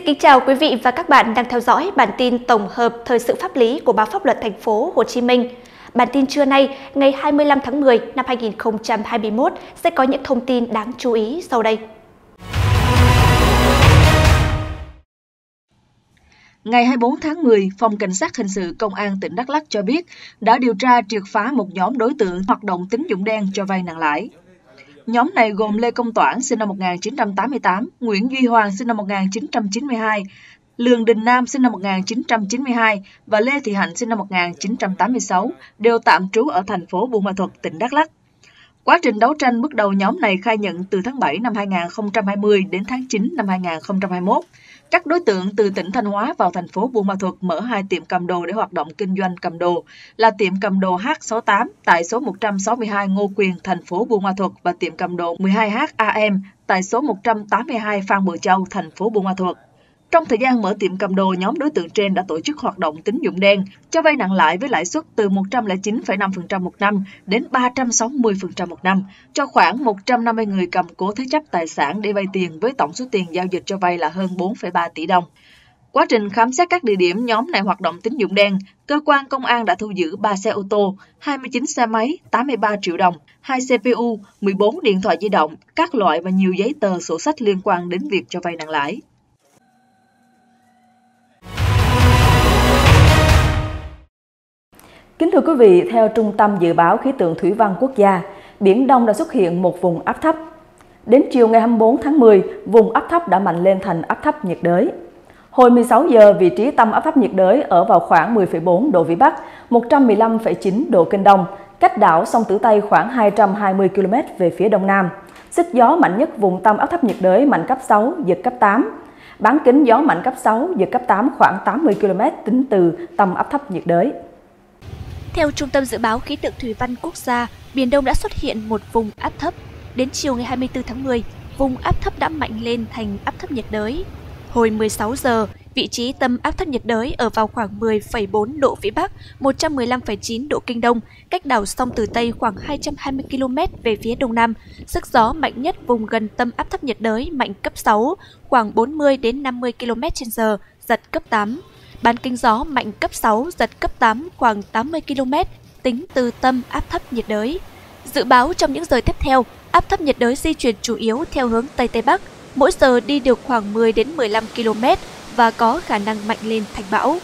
Xin kính chào quý vị và các bạn đang theo dõi bản tin tổng hợp thời sự pháp lý của báo Pháp luật thành phố Hồ Chí Minh. Bản tin trưa nay, ngày 25 tháng 10 năm 2021 sẽ có những thông tin đáng chú ý sau đây. Ngày 24 tháng 10, Phòng Cảnh sát Hình sự Công an tỉnh Đắk Lắk cho biết đã điều tra triệt phá một nhóm đối tượng hoạt động tín dụng đen cho vay nặng lãi. Nhóm này gồm Lê Công Toản sinh năm 1988, Nguyễn Duy Hoàng sinh năm 1992, Lường Đình Nam sinh năm 1992 và Lê Thị Hạnh sinh năm 1986 đều tạm trú ở thành phố Buôn Ma Thuật, tỉnh Đắk Lắk. Quá trình đấu tranh bước đầu nhóm này khai nhận từ tháng 7 năm 2020 đến tháng 9 năm 2021. Các đối tượng từ tỉnh Thanh Hóa vào thành phố Buôn Ma Thuột mở hai tiệm cầm đồ để hoạt động kinh doanh cầm đồ là tiệm cầm đồ H68 tại số 162 Ngô Quyền, thành phố Buôn Ma Thuột và tiệm cầm đồ 12H AM tại số 182 Phan Bội Châu, thành phố Buôn Ma Thuột. Trong thời gian mở tiệm cầm đồ, nhóm đối tượng trên đã tổ chức hoạt động tín dụng đen, cho vay nặng lãi với lãi suất từ 109,5% một năm đến 360% một năm, cho khoảng 150 người cầm cố thế chấp tài sản để vay tiền với tổng số tiền giao dịch cho vay là hơn 4,3 tỷ đồng. Quá trình khám xét các địa điểm nhóm này hoạt động tín dụng đen, cơ quan công an đã thu giữ 3 xe ô tô, 29 xe máy, 83 triệu đồng, 2 CPU, 14 điện thoại di động, các loại và nhiều giấy tờ sổ sách liên quan đến việc cho vay nặng lãi. Kính thưa quý vị, theo Trung tâm Dự báo Khí tượng Thủy văn Quốc gia, Biển Đông đã xuất hiện một vùng áp thấp. Đến chiều ngày 24 tháng 10, vùng áp thấp đã mạnh lên thành áp thấp nhiệt đới. Hồi 16 giờ, vị trí tâm áp thấp nhiệt đới ở vào khoảng 10,4 độ Vĩ Bắc, 115,9 độ Kinh Đông, cách đảo sông Tử Tây khoảng 220 km về phía đông nam. Sức gió mạnh nhất vùng tâm áp thấp nhiệt đới mạnh cấp 6, giật cấp 8. Bán kính gió mạnh cấp 6, giật cấp 8 khoảng 80 km tính từ tâm áp thấp nhiệt đới. Theo Trung tâm Dự báo Khí tượng Thủy văn Quốc gia, Biển Đông đã xuất hiện một vùng áp thấp. Đến chiều ngày 24 tháng 10, vùng áp thấp đã mạnh lên thành áp thấp nhiệt đới. Hồi 16 giờ, vị trí tâm áp thấp nhiệt đới ở vào khoảng 10,4 độ Vĩ Bắc, 115,9 độ Kinh Đông, cách đảo sông Tử Tây khoảng 220 km về phía Đông Nam. Sức gió mạnh nhất vùng gần tâm áp thấp nhiệt đới mạnh cấp 6, khoảng 40 đến 50 km h giật cấp 8 ban kinh gió mạnh cấp 6, giật cấp 8 khoảng 80 km, tính từ tâm áp thấp nhiệt đới. Dự báo trong những giờ tiếp theo, áp thấp nhiệt đới di chuyển chủ yếu theo hướng Tây Tây Bắc, mỗi giờ đi được khoảng 10 đến 15 km và có khả năng mạnh lên thành bão.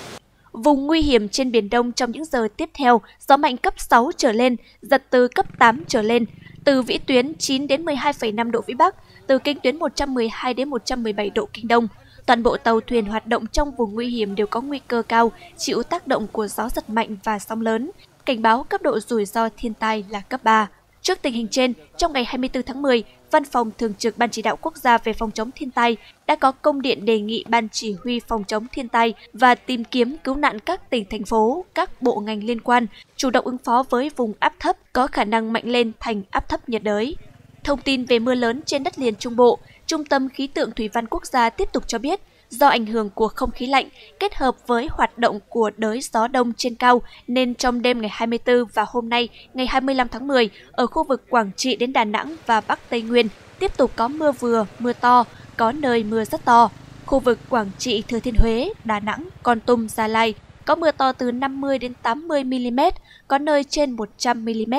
Vùng nguy hiểm trên Biển Đông trong những giờ tiếp theo, gió mạnh cấp 6 trở lên, giật từ cấp 8 trở lên, từ vĩ tuyến 9 đến 12,5 độ Vĩ Bắc, từ kinh tuyến 112 đến 117 độ Kinh Đông, Toàn bộ tàu thuyền hoạt động trong vùng nguy hiểm đều có nguy cơ cao, chịu tác động của gió giật mạnh và sóng lớn. Cảnh báo cấp độ rủi ro thiên tai là cấp 3. Trước tình hình trên, trong ngày 24 tháng 10, Văn phòng Thường trực Ban Chỉ đạo Quốc gia về phòng chống thiên tai đã có công điện đề nghị Ban Chỉ huy phòng chống thiên tai và tìm kiếm cứu nạn các tỉnh, thành phố, các bộ ngành liên quan chủ động ứng phó với vùng áp thấp có khả năng mạnh lên thành áp thấp nhiệt đới. Thông tin về mưa lớn trên đất liền Trung Bộ, Trung tâm Khí tượng Thủy văn Quốc gia tiếp tục cho biết, do ảnh hưởng của không khí lạnh kết hợp với hoạt động của đới gió đông trên cao nên trong đêm ngày 24 và hôm nay ngày 25 tháng 10 ở khu vực Quảng Trị đến Đà Nẵng và Bắc Tây Nguyên tiếp tục có mưa vừa, mưa to, có nơi mưa rất to. Khu vực Quảng Trị, Thừa Thiên Huế, Đà Nẵng, Con Tum, Gia Lai có mưa to từ 50 đến 80 mm, có nơi trên 100 mm.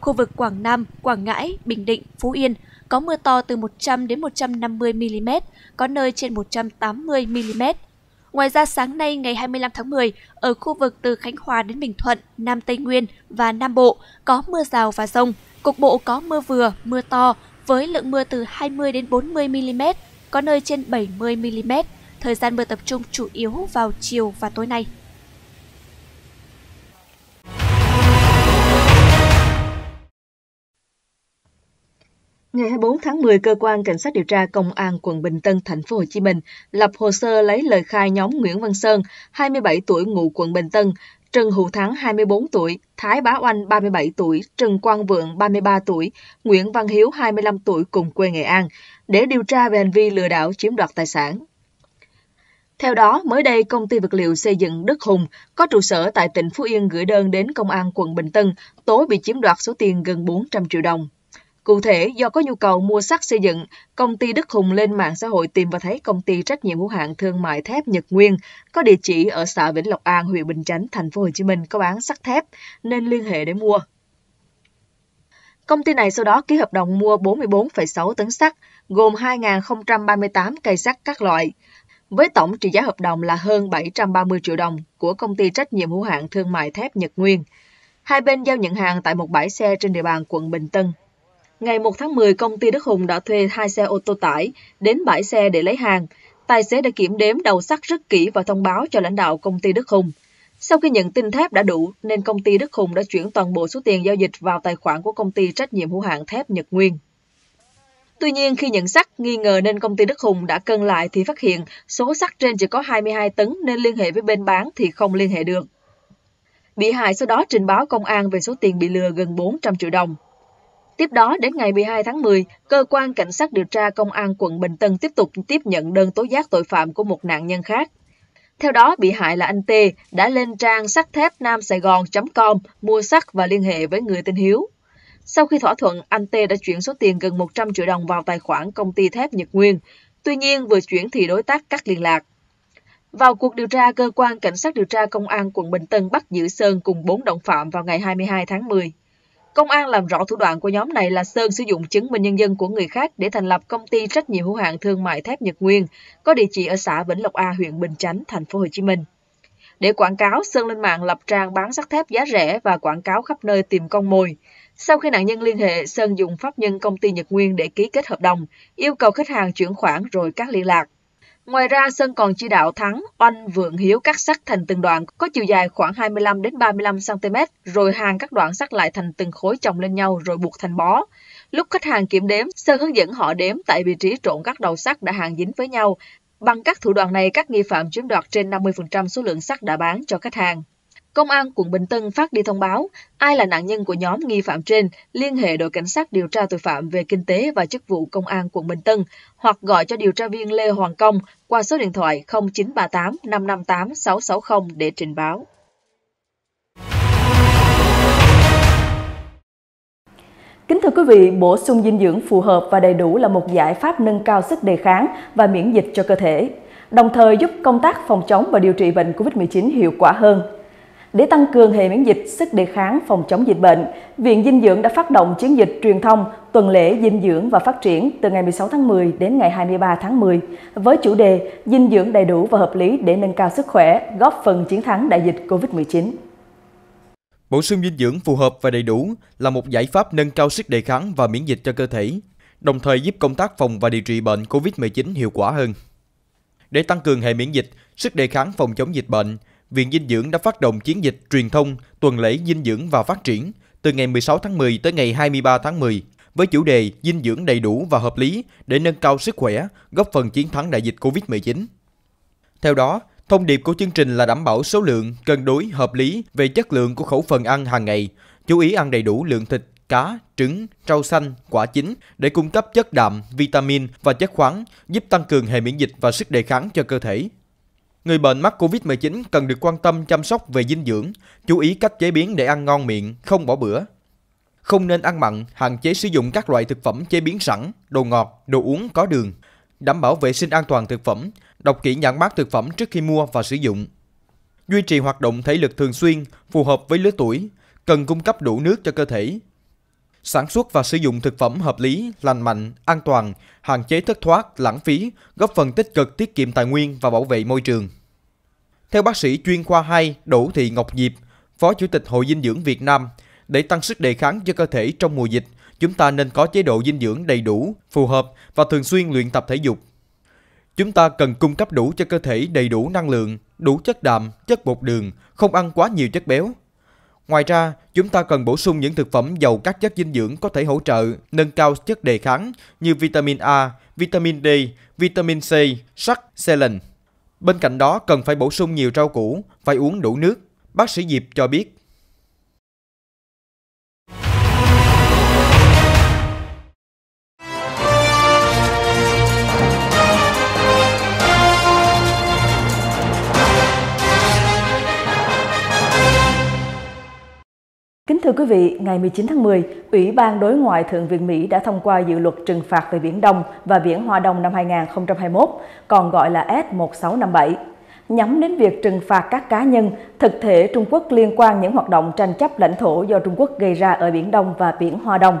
Khu vực Quảng Nam, Quảng Ngãi, Bình Định, Phú Yên có mưa to từ 100 đến 150 mm, có nơi trên 180 mm. Ngoài ra sáng nay ngày 25 tháng 10, ở khu vực từ Khánh Hòa đến Bình Thuận, Nam Tây Nguyên và Nam Bộ có mưa rào và rông, cục bộ có mưa vừa, mưa to với lượng mưa từ 20 đến 40 mm, có nơi trên 70 mm. Thời gian mưa tập trung chủ yếu vào chiều và tối nay. Ngày 24 tháng 10, cơ quan cảnh sát điều tra công an quận Bình Tân, thành phố Hồ Chí Minh lập hồ sơ lấy lời khai nhóm Nguyễn Văn Sơn, 27 tuổi ngụ quận Bình Tân, Trần Hữu Thắng 24 tuổi, Thái Bá Oanh 37 tuổi, Trần Quang Vượng 33 tuổi, Nguyễn Văn Hiếu 25 tuổi cùng quê Nghệ An để điều tra về hành vi lừa đảo chiếm đoạt tài sản. Theo đó, mới đây, công ty vật liệu xây dựng Đức Hùng có trụ sở tại tỉnh Phú Yên gửi đơn đến Công an quận Bình Tân tố bị chiếm đoạt số tiền gần 400 triệu đồng. Cụ thể, do có nhu cầu mua sắt xây dựng, công ty Đức Hùng lên mạng xã hội tìm và thấy công ty trách nhiệm hữu hạn thương mại thép Nhật Nguyên có địa chỉ ở xã Vĩnh Lộc An, huyện Bình Chánh, thành phố Hồ Chí Minh có bán sắt thép nên liên hệ để mua. Công ty này sau đó ký hợp đồng mua 44,6 tấn sắt, gồm 2.038 cây sắt các loại, với tổng trị giá hợp đồng là hơn 730 triệu đồng của công ty trách nhiệm hữu hạn thương mại thép Nhật Nguyên. Hai bên giao nhận hàng tại một bãi xe trên địa bàn quận Bình Tân, Ngày 1 tháng 10, công ty Đức Hùng đã thuê hai xe ô tô tải đến bãi xe để lấy hàng. Tài xế đã kiểm đếm đầu sắt rất kỹ và thông báo cho lãnh đạo công ty Đức Hùng. Sau khi nhận tin thép đã đủ, nên công ty Đức Hùng đã chuyển toàn bộ số tiền giao dịch vào tài khoản của công ty trách nhiệm hữu hạn thép Nhật Nguyên. Tuy nhiên, khi nhận sắt, nghi ngờ nên công ty Đức Hùng đã cân lại thì phát hiện số sắt trên chỉ có 22 tấn nên liên hệ với bên bán thì không liên hệ được. Bị hại sau đó trình báo công an về số tiền bị lừa gần 400 triệu đồng. Tiếp đó, đến ngày 12 tháng 10, cơ quan cảnh sát điều tra công an quận Bình Tân tiếp tục tiếp nhận đơn tố giác tội phạm của một nạn nhân khác. Theo đó, bị hại là anh T đã lên trang sắt thép nam sài gòn.com mua sắt và liên hệ với người tên Hiếu. Sau khi thỏa thuận, anh T đã chuyển số tiền gần 100 triệu đồng vào tài khoản công ty thép Nhật Nguyên. Tuy nhiên, vừa chuyển thì đối tác cắt liên lạc. Vào cuộc điều tra, cơ quan cảnh sát điều tra công an quận Bình Tân bắt giữ Sơn cùng 4 đồng phạm vào ngày 22 tháng 10. Công an làm rõ thủ đoạn của nhóm này là Sơn sử dụng chứng minh nhân dân của người khác để thành lập công ty trách nhiệm hữu hạn thương mại thép Nhật Nguyên, có địa chỉ ở xã Vĩnh Lộc A, huyện Bình Chánh, thành phố Hồ Chí Minh. Để quảng cáo, Sơn lên mạng lập trang bán sắt thép giá rẻ và quảng cáo khắp nơi tìm con mồi. Sau khi nạn nhân liên hệ, Sơn dùng pháp nhân công ty Nhật Nguyên để ký kết hợp đồng, yêu cầu khách hàng chuyển khoản rồi cắt liên lạc. Ngoài ra, Sơn còn chỉ đạo Thắng, Oanh, Vượng Hiếu cắt sắt thành từng đoạn có chiều dài khoảng 25 đến 35 cm, rồi hàng các đoạn sắt lại thành từng khối chồng lên nhau rồi buộc thành bó. Lúc khách hàng kiểm đếm, Sơn hướng dẫn họ đếm tại vị trí trộn các đầu sắt đã hàng dính với nhau. Bằng các thủ đoạn này, các nghi phạm chiếm đoạt trên 50% số lượng sắt đã bán cho khách hàng. Công an quận Bình Tân phát đi thông báo, ai là nạn nhân của nhóm nghi phạm trên, liên hệ đội cảnh sát điều tra tội phạm về kinh tế và chức vụ công an quận Bình Tân hoặc gọi cho điều tra viên Lê Hoàng Công qua số điện thoại 0938 558 660 để trình báo. Kính thưa quý vị, bổ sung dinh dưỡng phù hợp và đầy đủ là một giải pháp nâng cao sức đề kháng và miễn dịch cho cơ thể, đồng thời giúp công tác phòng chống và điều trị bệnh COVID-19 hiệu quả hơn. Để tăng cường hệ miễn dịch, sức đề kháng phòng chống dịch bệnh, Viện Dinh dưỡng đã phát động chiến dịch truyền thông tuần lễ dinh dưỡng và phát triển từ ngày 16 tháng 10 đến ngày 23 tháng 10 với chủ đề dinh dưỡng đầy đủ và hợp lý để nâng cao sức khỏe, góp phần chiến thắng đại dịch COVID-19. Bổ sung dinh dưỡng phù hợp và đầy đủ là một giải pháp nâng cao sức đề kháng và miễn dịch cho cơ thể, đồng thời giúp công tác phòng và điều trị bệnh COVID-19 hiệu quả hơn. Để tăng cường hệ miễn dịch, sức đề kháng phòng chống dịch bệnh, Viện Dinh dưỡng đã phát động chiến dịch truyền thông tuần lễ dinh dưỡng và phát triển từ ngày 16 tháng 10 tới ngày 23 tháng 10 với chủ đề dinh dưỡng đầy đủ và hợp lý để nâng cao sức khỏe, góp phần chiến thắng đại dịch Covid-19. Theo đó, thông điệp của chương trình là đảm bảo số lượng cân đối hợp lý về chất lượng của khẩu phần ăn hàng ngày, chú ý ăn đầy đủ lượng thịt, cá, trứng, rau xanh, quả chín để cung cấp chất đạm, vitamin và chất khoáng, giúp tăng cường hệ miễn dịch và sức đề kháng cho cơ thể. Người bệnh mắc COVID-19 cần được quan tâm chăm sóc về dinh dưỡng, chú ý cách chế biến để ăn ngon miệng, không bỏ bữa. Không nên ăn mặn, hạn chế sử dụng các loại thực phẩm chế biến sẵn, đồ ngọt, đồ uống có đường. Đảm bảo vệ sinh an toàn thực phẩm, đọc kỹ nhãn mát thực phẩm trước khi mua và sử dụng. Duy trì hoạt động thể lực thường xuyên, phù hợp với lứa tuổi, cần cung cấp đủ nước cho cơ thể, sản xuất và sử dụng thực phẩm hợp lý, lành mạnh, an toàn, hạn chế thất thoát, lãng phí, góp phần tích cực tiết kiệm tài nguyên và bảo vệ môi trường. Theo bác sĩ chuyên khoa 2 Đỗ Thị Ngọc Diệp, Phó Chủ tịch Hội Dinh dưỡng Việt Nam, để tăng sức đề kháng cho cơ thể trong mùa dịch, chúng ta nên có chế độ dinh dưỡng đầy đủ, phù hợp và thường xuyên luyện tập thể dục. Chúng ta cần cung cấp đủ cho cơ thể đầy đủ năng lượng, đủ chất đạm, chất bột đường, không ăn quá nhiều chất béo, Ngoài ra, chúng ta cần bổ sung những thực phẩm giàu các chất dinh dưỡng có thể hỗ trợ nâng cao chất đề kháng như vitamin A, vitamin D, vitamin C, sắt, selen. Bên cạnh đó cần phải bổ sung nhiều rau củ, phải uống đủ nước. Bác sĩ Diệp cho biết Thưa quý vị, ngày 19 tháng 10, Ủy ban Đối ngoại Thượng viện Mỹ đã thông qua dự luật trừng phạt về Biển Đông và Biển Hoa Đông năm 2021, còn gọi là S1657, nhắm đến việc trừng phạt các cá nhân, thực thể Trung Quốc liên quan những hoạt động tranh chấp lãnh thổ do Trung Quốc gây ra ở Biển Đông và Biển Hoa Đông.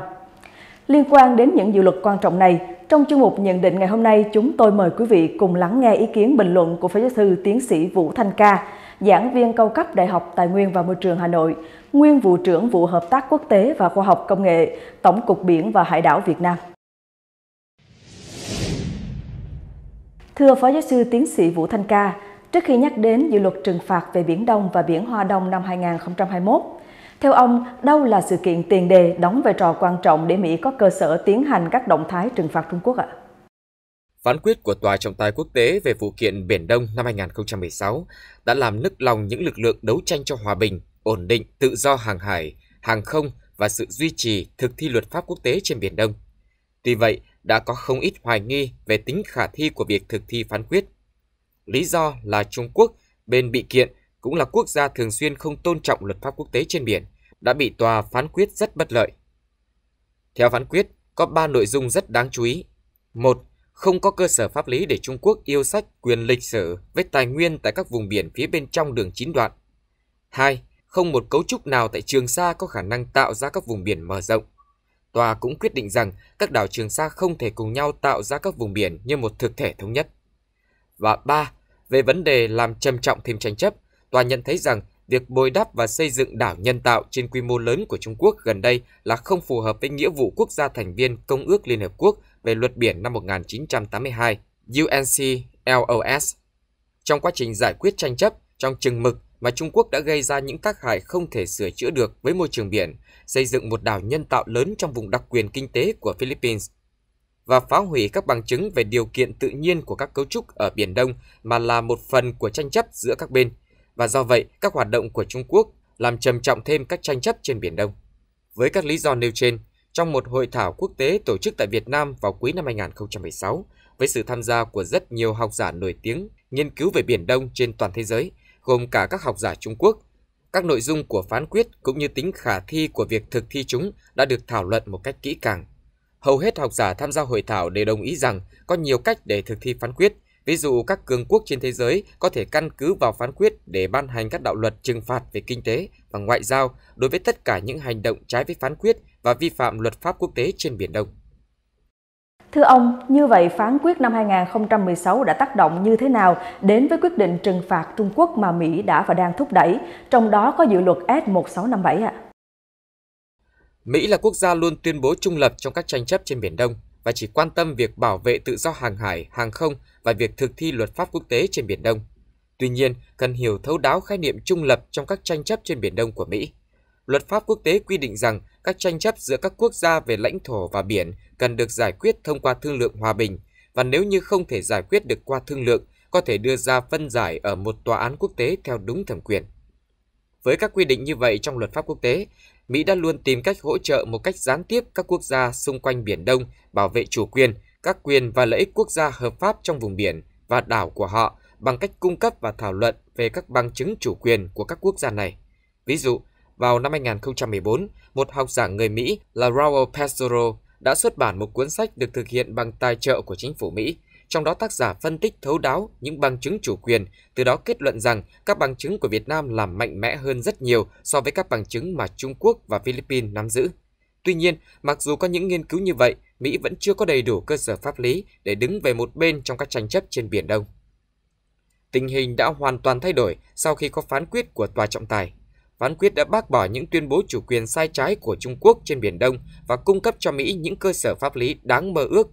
Liên quan đến những dự luật quan trọng này, trong chương mục nhận định ngày hôm nay, chúng tôi mời quý vị cùng lắng nghe ý kiến bình luận của Phó giáo sư tiến sĩ Vũ Thanh Ca, giảng viên cao cấp Đại học Tài nguyên và Môi trường Hà Nội nguyên vụ trưởng vụ hợp tác quốc tế và khoa học công nghệ, Tổng cục Biển và Hải đảo Việt Nam. Thưa Phó Giáo sư Tiến sĩ Vũ Thanh Ca, trước khi nhắc đến dự luật trừng phạt về Biển Đông và Biển Hoa Đông năm 2021, theo ông, đâu là sự kiện tiền đề đóng vai trò quan trọng để Mỹ có cơ sở tiến hành các động thái trừng phạt Trung Quốc ạ? À? Phán quyết của Tòa trọng tài quốc tế về vụ kiện Biển Đông năm 2016 đã làm nức lòng những lực lượng đấu tranh cho hòa bình ổn định tự do hàng hải, hàng không và sự duy trì thực thi luật pháp quốc tế trên Biển Đông. Tuy vậy, đã có không ít hoài nghi về tính khả thi của việc thực thi phán quyết. Lý do là Trung Quốc, bên bị kiện, cũng là quốc gia thường xuyên không tôn trọng luật pháp quốc tế trên biển, đã bị tòa phán quyết rất bất lợi. Theo phán quyết, có 3 nội dung rất đáng chú ý. 1. Không có cơ sở pháp lý để Trung Quốc yêu sách quyền lịch sử với tài nguyên tại các vùng biển phía bên trong đường chín đoạn. 2 không một cấu trúc nào tại Trường Sa có khả năng tạo ra các vùng biển mở rộng. Tòa cũng quyết định rằng các đảo Trường Sa không thể cùng nhau tạo ra các vùng biển như một thực thể thống nhất. Và ba, về vấn đề làm trầm trọng thêm tranh chấp, tòa nhận thấy rằng việc bồi đắp và xây dựng đảo nhân tạo trên quy mô lớn của Trung Quốc gần đây là không phù hợp với nghĩa vụ quốc gia thành viên Công ước Liên Hợp Quốc về luật biển năm 1982, UNCLOS. Trong quá trình giải quyết tranh chấp, trong chừng mực, mà Trung Quốc đã gây ra những tác hại không thể sửa chữa được với môi trường biển, xây dựng một đảo nhân tạo lớn trong vùng đặc quyền kinh tế của Philippines và phá hủy các bằng chứng về điều kiện tự nhiên của các cấu trúc ở Biển Đông mà là một phần của tranh chấp giữa các bên. Và do vậy, các hoạt động của Trung Quốc làm trầm trọng thêm các tranh chấp trên Biển Đông. Với các lý do nêu trên, trong một hội thảo quốc tế tổ chức tại Việt Nam vào cuối năm 2016, với sự tham gia của rất nhiều học giả nổi tiếng nghiên cứu về Biển Đông trên toàn thế giới – gồm cả các học giả Trung Quốc. Các nội dung của phán quyết cũng như tính khả thi của việc thực thi chúng đã được thảo luận một cách kỹ càng. Hầu hết học giả tham gia hội thảo đều đồng ý rằng có nhiều cách để thực thi phán quyết, ví dụ các cường quốc trên thế giới có thể căn cứ vào phán quyết để ban hành các đạo luật trừng phạt về kinh tế và ngoại giao đối với tất cả những hành động trái với phán quyết và vi phạm luật pháp quốc tế trên biển Đông. Thưa ông, như vậy phán quyết năm 2016 đã tác động như thế nào đến với quyết định trừng phạt Trung Quốc mà Mỹ đã và đang thúc đẩy, trong đó có dự luật S1657 ạ? À? Mỹ là quốc gia luôn tuyên bố trung lập trong các tranh chấp trên Biển Đông và chỉ quan tâm việc bảo vệ tự do hàng hải, hàng không và việc thực thi luật pháp quốc tế trên Biển Đông. Tuy nhiên, cần hiểu thấu đáo khái niệm trung lập trong các tranh chấp trên Biển Đông của Mỹ. Luật pháp quốc tế quy định rằng các tranh chấp giữa các quốc gia về lãnh thổ và biển cần được giải quyết thông qua thương lượng hòa bình và nếu như không thể giải quyết được qua thương lượng, có thể đưa ra phân giải ở một tòa án quốc tế theo đúng thẩm quyền. Với các quy định như vậy trong luật pháp quốc tế, Mỹ đã luôn tìm cách hỗ trợ một cách gián tiếp các quốc gia xung quanh Biển Đông bảo vệ chủ quyền, các quyền và lợi ích quốc gia hợp pháp trong vùng biển và đảo của họ bằng cách cung cấp và thảo luận về các bằng chứng chủ quyền của các quốc gia này. Ví dụ, vào năm 2014, một học giả người Mỹ là Raul Pestero đã xuất bản một cuốn sách được thực hiện bằng tài trợ của chính phủ Mỹ. Trong đó tác giả phân tích thấu đáo những bằng chứng chủ quyền, từ đó kết luận rằng các bằng chứng của Việt Nam làm mạnh mẽ hơn rất nhiều so với các bằng chứng mà Trung Quốc và Philippines nắm giữ. Tuy nhiên, mặc dù có những nghiên cứu như vậy, Mỹ vẫn chưa có đầy đủ cơ sở pháp lý để đứng về một bên trong các tranh chấp trên Biển Đông. Tình hình đã hoàn toàn thay đổi sau khi có phán quyết của Tòa trọng tài Phán quyết đã bác bỏ những tuyên bố chủ quyền sai trái của Trung Quốc trên Biển Đông và cung cấp cho Mỹ những cơ sở pháp lý đáng mơ ước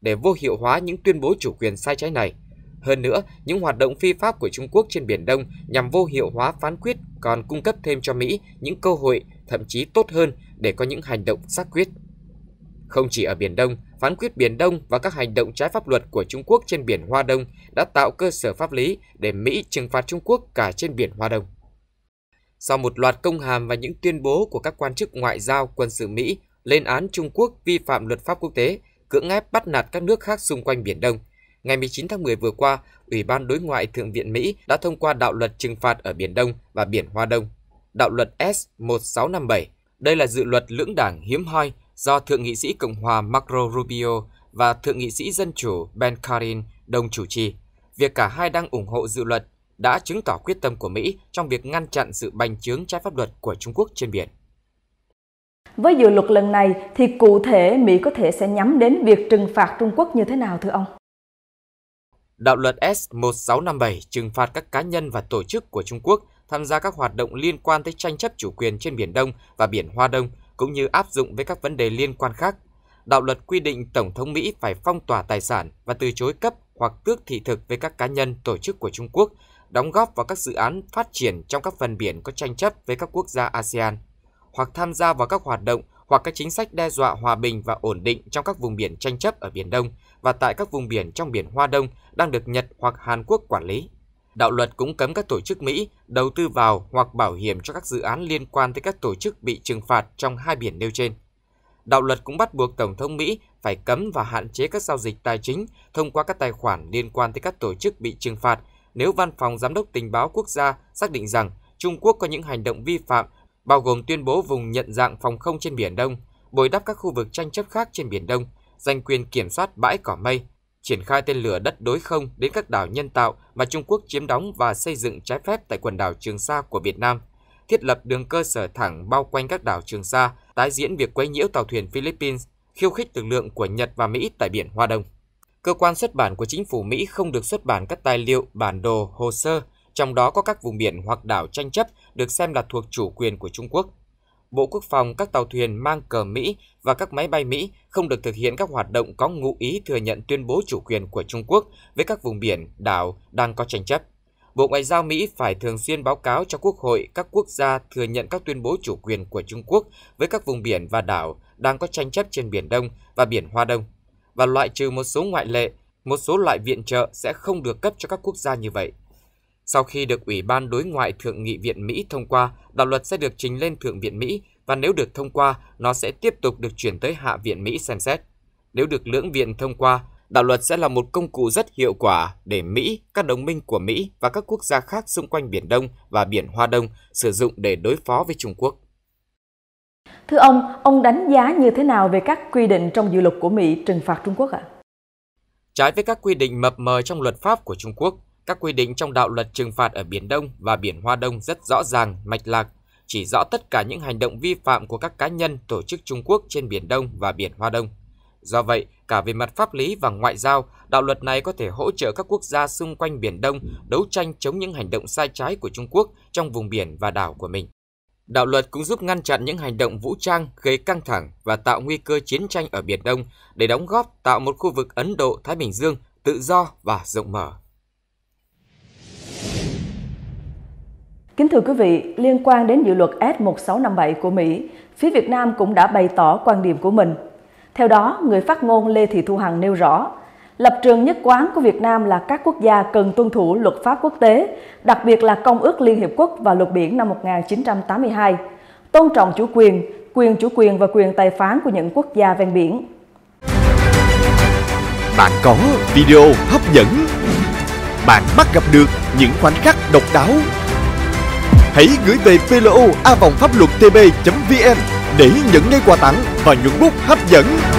để vô hiệu hóa những tuyên bố chủ quyền sai trái này. Hơn nữa, những hoạt động phi pháp của Trung Quốc trên Biển Đông nhằm vô hiệu hóa phán quyết còn cung cấp thêm cho Mỹ những cơ hội, thậm chí tốt hơn để có những hành động xác quyết. Không chỉ ở Biển Đông, phán quyết Biển Đông và các hành động trái pháp luật của Trung Quốc trên biển Hoa Đông đã tạo cơ sở pháp lý để Mỹ trừng phạt Trung Quốc cả trên biển Hoa Đông sau một loạt công hàm và những tuyên bố của các quan chức ngoại giao quân sự Mỹ lên án Trung Quốc vi phạm luật pháp quốc tế, cưỡng ép bắt nạt các nước khác xung quanh Biển Đông. Ngày 19 tháng 10 vừa qua, Ủy ban Đối ngoại Thượng viện Mỹ đã thông qua đạo luật trừng phạt ở Biển Đông và Biển Hoa Đông, đạo luật S1657. Đây là dự luật lưỡng đảng hiếm hoi do Thượng nghị sĩ Cộng hòa Marco Rubio và Thượng nghị sĩ Dân chủ Ben Cardin đồng chủ trì. Việc cả hai đang ủng hộ dự luật đã chứng tỏ quyết tâm của Mỹ trong việc ngăn chặn sự bành trướng trái pháp luật của Trung Quốc trên biển. Với dự luật lần này thì cụ thể Mỹ có thể sẽ nhắm đến việc trừng phạt Trung Quốc như thế nào thưa ông? Đạo luật S1657 trừng phạt các cá nhân và tổ chức của Trung Quốc tham gia các hoạt động liên quan tới tranh chấp chủ quyền trên Biển Đông và Biển Hoa Đông, cũng như áp dụng với các vấn đề liên quan khác. Đạo luật quy định Tổng thống Mỹ phải phong tỏa tài sản và từ chối cấp hoặc tước thị thực với các cá nhân, tổ chức của Trung Quốc đóng góp vào các dự án phát triển trong các phần biển có tranh chấp với các quốc gia ASEAN, hoặc tham gia vào các hoạt động hoặc các chính sách đe dọa hòa bình và ổn định trong các vùng biển tranh chấp ở Biển Đông và tại các vùng biển trong Biển Hoa Đông đang được Nhật hoặc Hàn Quốc quản lý. Đạo luật cũng cấm các tổ chức Mỹ đầu tư vào hoặc bảo hiểm cho các dự án liên quan tới các tổ chức bị trừng phạt trong hai biển nêu trên. Đạo luật cũng bắt buộc Tổng thống Mỹ phải cấm và hạn chế các giao dịch tài chính thông qua các tài khoản liên quan tới các tổ chức bị trừng phạt nếu Văn phòng Giám đốc Tình báo Quốc gia xác định rằng Trung Quốc có những hành động vi phạm, bao gồm tuyên bố vùng nhận dạng phòng không trên Biển Đông, bồi đắp các khu vực tranh chấp khác trên Biển Đông, giành quyền kiểm soát bãi cỏ mây, triển khai tên lửa đất đối không đến các đảo nhân tạo mà Trung Quốc chiếm đóng và xây dựng trái phép tại quần đảo Trường Sa của Việt Nam, thiết lập đường cơ sở thẳng bao quanh các đảo Trường Sa, tái diễn việc quấy nhiễu tàu thuyền Philippines, khiêu khích lực lượng của Nhật và Mỹ tại biển Hoa Đông cơ quan xuất bản của chính phủ Mỹ không được xuất bản các tài liệu, bản đồ, hồ sơ, trong đó có các vùng biển hoặc đảo tranh chấp được xem là thuộc chủ quyền của Trung Quốc. Bộ Quốc phòng các tàu thuyền mang cờ Mỹ và các máy bay Mỹ không được thực hiện các hoạt động có ngụ ý thừa nhận tuyên bố chủ quyền của Trung Quốc với các vùng biển, đảo đang có tranh chấp. Bộ Ngoại giao Mỹ phải thường xuyên báo cáo cho Quốc hội các quốc gia thừa nhận các tuyên bố chủ quyền của Trung Quốc với các vùng biển và đảo đang có tranh chấp trên Biển Đông và Biển Hoa Đông và loại trừ một số ngoại lệ, một số loại viện trợ sẽ không được cấp cho các quốc gia như vậy. Sau khi được Ủy ban Đối ngoại Thượng nghị viện Mỹ thông qua, đạo luật sẽ được trình lên Thượng viện Mỹ và nếu được thông qua, nó sẽ tiếp tục được chuyển tới Hạ viện Mỹ xem xét. Nếu được lưỡng viện thông qua, đạo luật sẽ là một công cụ rất hiệu quả để Mỹ, các đồng minh của Mỹ và các quốc gia khác xung quanh Biển Đông và Biển Hoa Đông sử dụng để đối phó với Trung Quốc. Thưa ông, ông đánh giá như thế nào về các quy định trong dự luật của Mỹ trừng phạt Trung Quốc ạ? À? Trái với các quy định mập mờ trong luật pháp của Trung Quốc, các quy định trong đạo luật trừng phạt ở Biển Đông và Biển Hoa Đông rất rõ ràng, mạch lạc, chỉ rõ tất cả những hành động vi phạm của các cá nhân tổ chức Trung Quốc trên Biển Đông và Biển Hoa Đông. Do vậy, cả về mặt pháp lý và ngoại giao, đạo luật này có thể hỗ trợ các quốc gia xung quanh Biển Đông đấu tranh chống những hành động sai trái của Trung Quốc trong vùng biển và đảo của mình. Đạo luật cũng giúp ngăn chặn những hành động vũ trang gây căng thẳng và tạo nguy cơ chiến tranh ở Biển Đông để đóng góp tạo một khu vực Ấn Độ-Thái Bình Dương tự do và rộng mở. Kính thưa quý vị, liên quan đến dự luật S1657 của Mỹ, phía Việt Nam cũng đã bày tỏ quan điểm của mình. Theo đó, người phát ngôn Lê Thị Thu Hằng nêu rõ, Lập trường nhất quán của Việt Nam là các quốc gia cần tuân thủ luật pháp quốc tế, đặc biệt là Công ước Liên Hiệp Quốc và luật biển năm 1982, tôn trọng chủ quyền, quyền chủ quyền và quyền tài phán của những quốc gia ven biển. Bạn có video hấp dẫn, bạn bắt gặp được những khoảnh khắc độc đáo. Hãy gửi về plo pháp luật tb vn để nhận ngay quà tặng và những bút hấp dẫn.